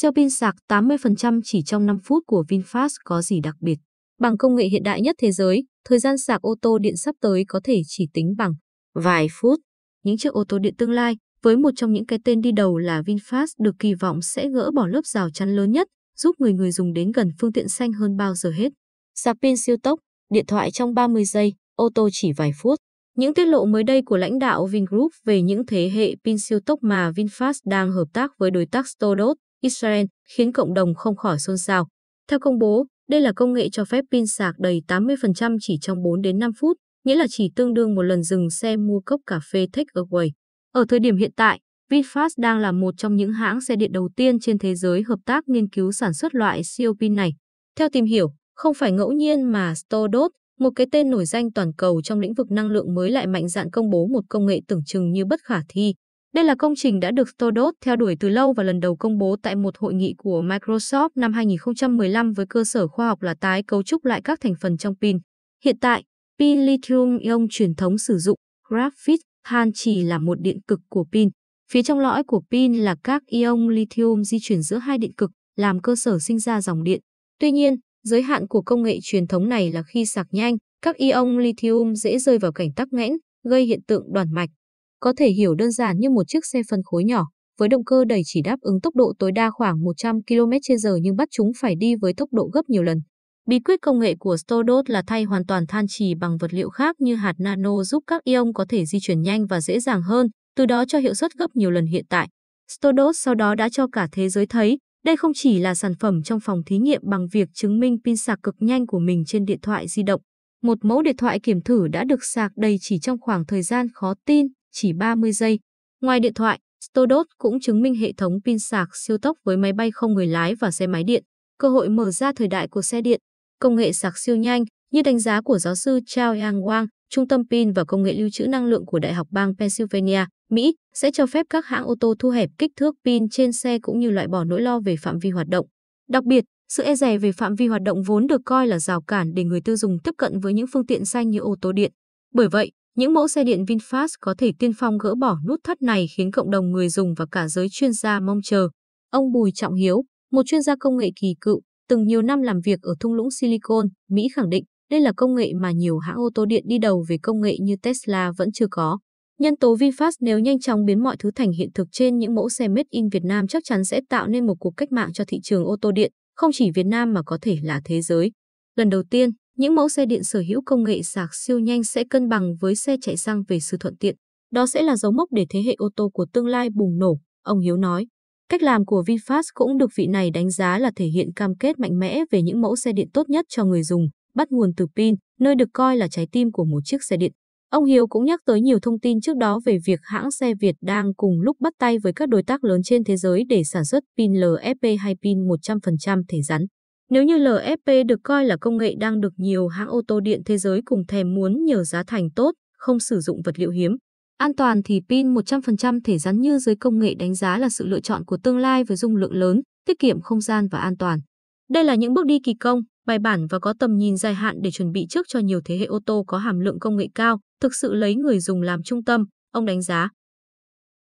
Siêu pin sạc 80% chỉ trong 5 phút của VinFast có gì đặc biệt? Bằng công nghệ hiện đại nhất thế giới, thời gian sạc ô tô điện sắp tới có thể chỉ tính bằng vài phút. Những chiếc ô tô điện tương lai, với một trong những cái tên đi đầu là VinFast được kỳ vọng sẽ gỡ bỏ lớp rào chắn lớn nhất, giúp người người dùng đến gần phương tiện xanh hơn bao giờ hết. Sạc pin siêu tốc, điện thoại trong 30 giây, ô tô chỉ vài phút. Những tiết lộ mới đây của lãnh đạo Vingroup về những thế hệ pin siêu tốc mà VinFast đang hợp tác với đối tác Stodot Israel khiến cộng đồng không khỏi xôn xao. Theo công bố, đây là công nghệ cho phép pin sạc đầy 80% chỉ trong 4 đến 5 phút, nghĩa là chỉ tương đương một lần dừng xe mua cốc cà phê take away. Ở thời điểm hiện tại, VinFast đang là một trong những hãng xe điện đầu tiên trên thế giới hợp tác nghiên cứu sản xuất loại siêu pin này. Theo tìm hiểu, không phải ngẫu nhiên mà Stodot, một cái tên nổi danh toàn cầu trong lĩnh vực năng lượng mới lại mạnh dạn công bố một công nghệ tưởng chừng như bất khả thi, đây là công trình đã được Stodot theo đuổi từ lâu và lần đầu công bố tại một hội nghị của Microsoft năm 2015 với cơ sở khoa học là tái cấu trúc lại các thành phần trong pin. Hiện tại, pin lithium-ion truyền thống sử dụng graphite than chỉ là một điện cực của pin. Phía trong lõi của pin là các ion lithium di chuyển giữa hai điện cực, làm cơ sở sinh ra dòng điện. Tuy nhiên, giới hạn của công nghệ truyền thống này là khi sạc nhanh, các ion lithium dễ rơi vào cảnh tắc nghẽn, gây hiện tượng đoàn mạch có thể hiểu đơn giản như một chiếc xe phân khối nhỏ, với động cơ đẩy chỉ đáp ứng tốc độ tối đa khoảng 100 km/h nhưng bắt chúng phải đi với tốc độ gấp nhiều lần. Bí quyết công nghệ của Stodot là thay hoàn toàn than trì bằng vật liệu khác như hạt nano giúp các ion có thể di chuyển nhanh và dễ dàng hơn, từ đó cho hiệu suất gấp nhiều lần hiện tại. Stodot sau đó đã cho cả thế giới thấy, đây không chỉ là sản phẩm trong phòng thí nghiệm bằng việc chứng minh pin sạc cực nhanh của mình trên điện thoại di động. Một mẫu điện thoại kiểm thử đã được sạc đầy chỉ trong khoảng thời gian khó tin, chỉ 30 giây. Ngoài điện thoại, Stodot cũng chứng minh hệ thống pin sạc siêu tốc với máy bay không người lái và xe máy điện, cơ hội mở ra thời đại của xe điện, công nghệ sạc siêu nhanh, như đánh giá của giáo sư Chao Yang Wang, Trung tâm pin và công nghệ lưu trữ năng lượng của Đại học bang Pennsylvania, Mỹ sẽ cho phép các hãng ô tô thu hẹp kích thước pin trên xe cũng như loại bỏ nỗi lo về phạm vi hoạt động. Đặc biệt, sự e dè về phạm vi hoạt động vốn được coi là rào cản để người tiêu dùng tiếp cận với những phương tiện xanh như ô tô điện. Bởi vậy, những mẫu xe điện VinFast có thể tiên phong gỡ bỏ nút thắt này khiến cộng đồng người dùng và cả giới chuyên gia mong chờ. Ông Bùi Trọng Hiếu, một chuyên gia công nghệ kỳ cựu, từng nhiều năm làm việc ở thung lũng Silicon, Mỹ khẳng định đây là công nghệ mà nhiều hãng ô tô điện đi đầu về công nghệ như Tesla vẫn chưa có. Nhân tố VinFast nếu nhanh chóng biến mọi thứ thành hiện thực trên những mẫu xe made in Việt Nam chắc chắn sẽ tạo nên một cuộc cách mạng cho thị trường ô tô điện, không chỉ Việt Nam mà có thể là thế giới. Lần đầu tiên, những mẫu xe điện sở hữu công nghệ sạc siêu nhanh sẽ cân bằng với xe chạy xăng về sự thuận tiện. Đó sẽ là dấu mốc để thế hệ ô tô của tương lai bùng nổ, ông Hiếu nói. Cách làm của VinFast cũng được vị này đánh giá là thể hiện cam kết mạnh mẽ về những mẫu xe điện tốt nhất cho người dùng, bắt nguồn từ pin, nơi được coi là trái tim của một chiếc xe điện. Ông Hiếu cũng nhắc tới nhiều thông tin trước đó về việc hãng xe Việt đang cùng lúc bắt tay với các đối tác lớn trên thế giới để sản xuất pin LFP hay pin 100% thể rắn. Nếu như LFP được coi là công nghệ đang được nhiều hãng ô tô điện thế giới cùng thèm muốn nhờ giá thành tốt, không sử dụng vật liệu hiếm. An toàn thì pin 100% thể rắn như dưới công nghệ đánh giá là sự lựa chọn của tương lai với dung lượng lớn, tiết kiệm không gian và an toàn. Đây là những bước đi kỳ công, bài bản và có tầm nhìn dài hạn để chuẩn bị trước cho nhiều thế hệ ô tô có hàm lượng công nghệ cao, thực sự lấy người dùng làm trung tâm, ông đánh giá.